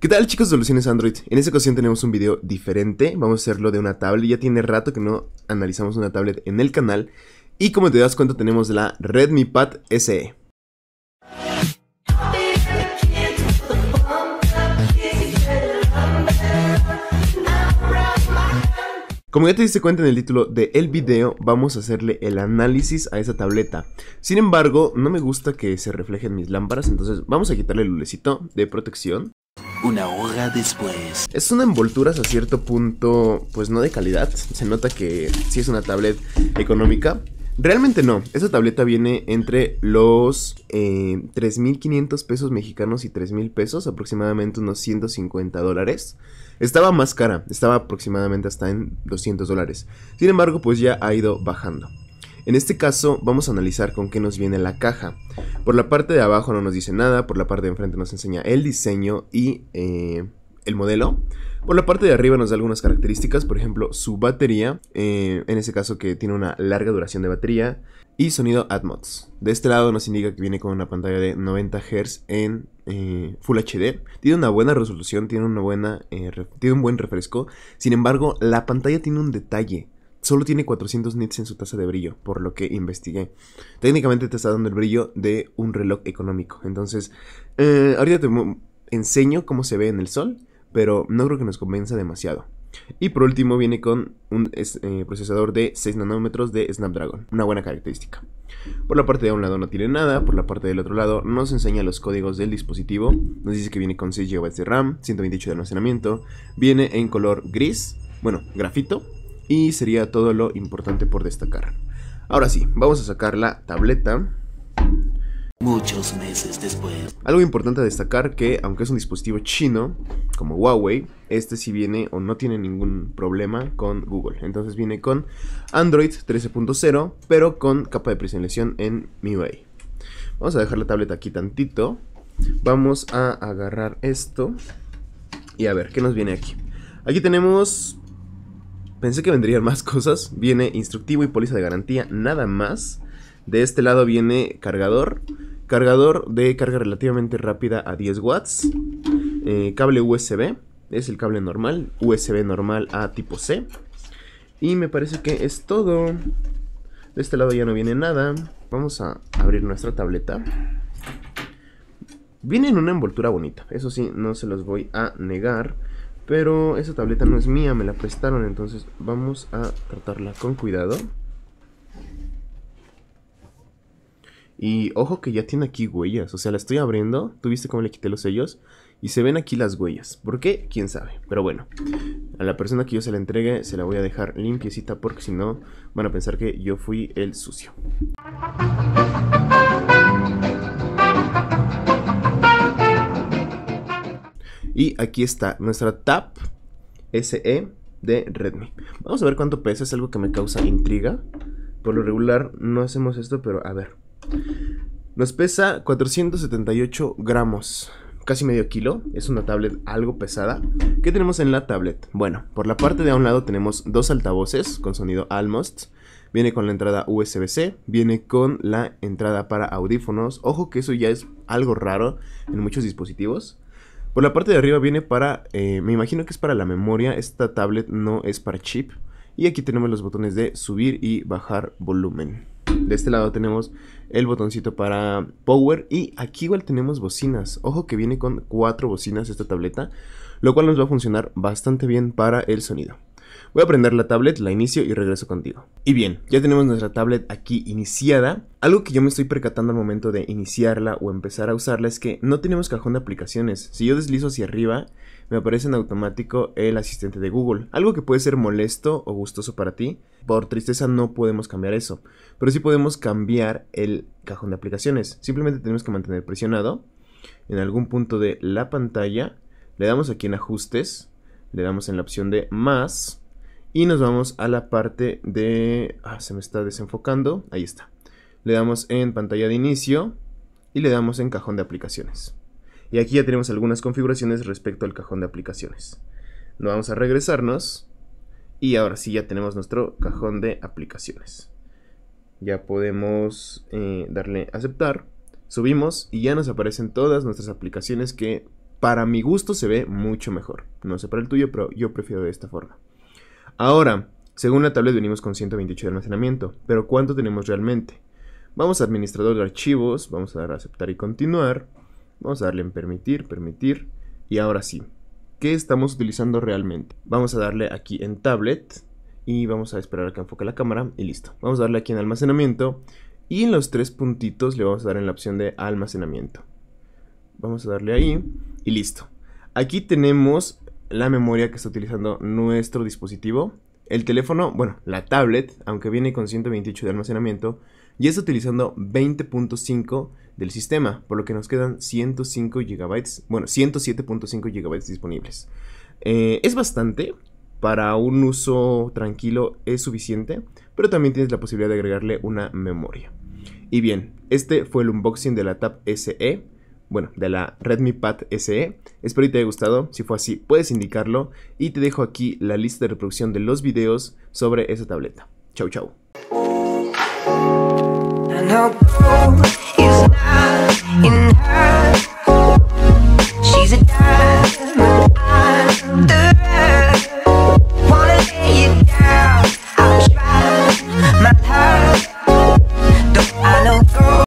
¿Qué tal chicos de Soluciones Android? En esta ocasión tenemos un video diferente, vamos a hacerlo de una tablet, ya tiene rato que no analizamos una tablet en el canal y como te das cuenta tenemos la Redmi Pad SE. Como ya te diste cuenta en el título del el video, vamos a hacerle el análisis a esa tableta. Sin embargo, no me gusta que se reflejen mis lámparas, entonces vamos a quitarle el lulecito de protección una hora después. Es una envoltura hasta cierto punto, pues no de calidad. Se nota que si es una tablet económica. Realmente no, esa tableta viene entre los 3.500 eh, pesos mexicanos y 3.000 pesos, aproximadamente unos 150 dólares. Estaba más cara, estaba aproximadamente hasta en 200 dólares. Sin embargo, pues ya ha ido bajando. En este caso vamos a analizar con qué nos viene la caja. Por la parte de abajo no nos dice nada, por la parte de enfrente nos enseña el diseño y eh, el modelo. Por la parte de arriba nos da algunas características, por ejemplo su batería, eh, en este caso que tiene una larga duración de batería, y sonido AdMods. De este lado nos indica que viene con una pantalla de 90 Hz en eh, Full HD. Tiene una buena resolución, tiene, una buena, tiene un buen refresco. Sin embargo, la pantalla tiene un detalle solo tiene 400 nits en su tasa de brillo, por lo que investigué. Técnicamente te está dando el brillo de un reloj económico. Entonces, eh, ahorita te enseño cómo se ve en el sol, pero no creo que nos convenza demasiado. Y por último viene con un eh, procesador de 6 nanómetros de Snapdragon, una buena característica. Por la parte de un lado no tiene nada, por la parte del otro lado nos enseña los códigos del dispositivo, nos dice que viene con 6 GB de RAM, 128 de almacenamiento, viene en color gris, bueno, grafito, y sería todo lo importante por destacar. Ahora sí, vamos a sacar la tableta. Muchos meses después. Algo importante a destacar que, aunque es un dispositivo chino, como Huawei, este sí viene o no tiene ningún problema con Google. Entonces viene con Android 13.0, pero con capa de presentación en MIUI. Vamos a dejar la tableta aquí tantito. Vamos a agarrar esto. Y a ver, ¿qué nos viene aquí? Aquí tenemos Pensé que vendrían más cosas. Viene instructivo y póliza de garantía, nada más. De este lado viene cargador. Cargador de carga relativamente rápida a 10 watts. Eh, cable USB. Es el cable normal. USB normal a tipo C. Y me parece que es todo. De este lado ya no viene nada. Vamos a abrir nuestra tableta. Viene en una envoltura bonita. Eso sí, no se los voy a negar. Pero esa tableta no es mía, me la prestaron, entonces vamos a tratarla con cuidado. Y ojo que ya tiene aquí huellas, o sea, la estoy abriendo, ¿tuviste cómo le quité los sellos? Y se ven aquí las huellas, ¿por qué? ¿Quién sabe? Pero bueno, a la persona que yo se la entregue se la voy a dejar limpiecita porque si no van a pensar que yo fui el sucio. Y aquí está nuestra Tap SE de Redmi. Vamos a ver cuánto pesa, es algo que me causa intriga. Por lo regular no hacemos esto, pero a ver. Nos pesa 478 gramos, casi medio kilo. Es una tablet algo pesada. ¿Qué tenemos en la tablet? Bueno, por la parte de a un lado tenemos dos altavoces con sonido Almost. Viene con la entrada USB-C, viene con la entrada para audífonos. Ojo que eso ya es algo raro en muchos dispositivos. Por la parte de arriba viene para, eh, me imagino que es para la memoria, esta tablet no es para chip. Y aquí tenemos los botones de subir y bajar volumen. De este lado tenemos el botoncito para power y aquí igual tenemos bocinas. Ojo que viene con cuatro bocinas esta tableta, lo cual nos va a funcionar bastante bien para el sonido. Voy a prender la tablet, la inicio y regreso contigo. Y bien, ya tenemos nuestra tablet aquí iniciada. Algo que yo me estoy percatando al momento de iniciarla o empezar a usarla es que no tenemos cajón de aplicaciones. Si yo deslizo hacia arriba, me aparece en automático el asistente de Google. Algo que puede ser molesto o gustoso para ti. Por tristeza no podemos cambiar eso. Pero sí podemos cambiar el cajón de aplicaciones. Simplemente tenemos que mantener presionado en algún punto de la pantalla. Le damos aquí en ajustes. Le damos en la opción de más y nos vamos a la parte de... Ah, se me está desenfocando. Ahí está. Le damos en pantalla de inicio y le damos en cajón de aplicaciones. Y aquí ya tenemos algunas configuraciones respecto al cajón de aplicaciones. Nos vamos a regresarnos y ahora sí ya tenemos nuestro cajón de aplicaciones. Ya podemos eh, darle aceptar, subimos y ya nos aparecen todas nuestras aplicaciones que para mi gusto se ve mucho mejor. No sé para el tuyo, pero yo prefiero de esta forma. Ahora, según la tablet venimos con 128 de almacenamiento, pero ¿cuánto tenemos realmente? Vamos a administrador de archivos, vamos a dar a aceptar y continuar, vamos a darle en permitir, permitir, y ahora sí, ¿qué estamos utilizando realmente? Vamos a darle aquí en tablet y vamos a esperar a que enfoque la cámara y listo. Vamos a darle aquí en almacenamiento y en los tres puntitos le vamos a dar en la opción de almacenamiento. Vamos a darle ahí y listo. Aquí tenemos la memoria que está utilizando nuestro dispositivo. El teléfono, bueno, la tablet, aunque viene con 128 de almacenamiento, ya está utilizando 20.5 del sistema, por lo que nos quedan 105 GB, bueno, 107.5 GB disponibles. Eh, es bastante, para un uso tranquilo es suficiente, pero también tienes la posibilidad de agregarle una memoria. Y bien, este fue el unboxing de la Tab SE bueno, de la Redmi Pad SE. Espero que te haya gustado, si fue así puedes indicarlo y te dejo aquí la lista de reproducción de los videos sobre esa tableta. Chau chau.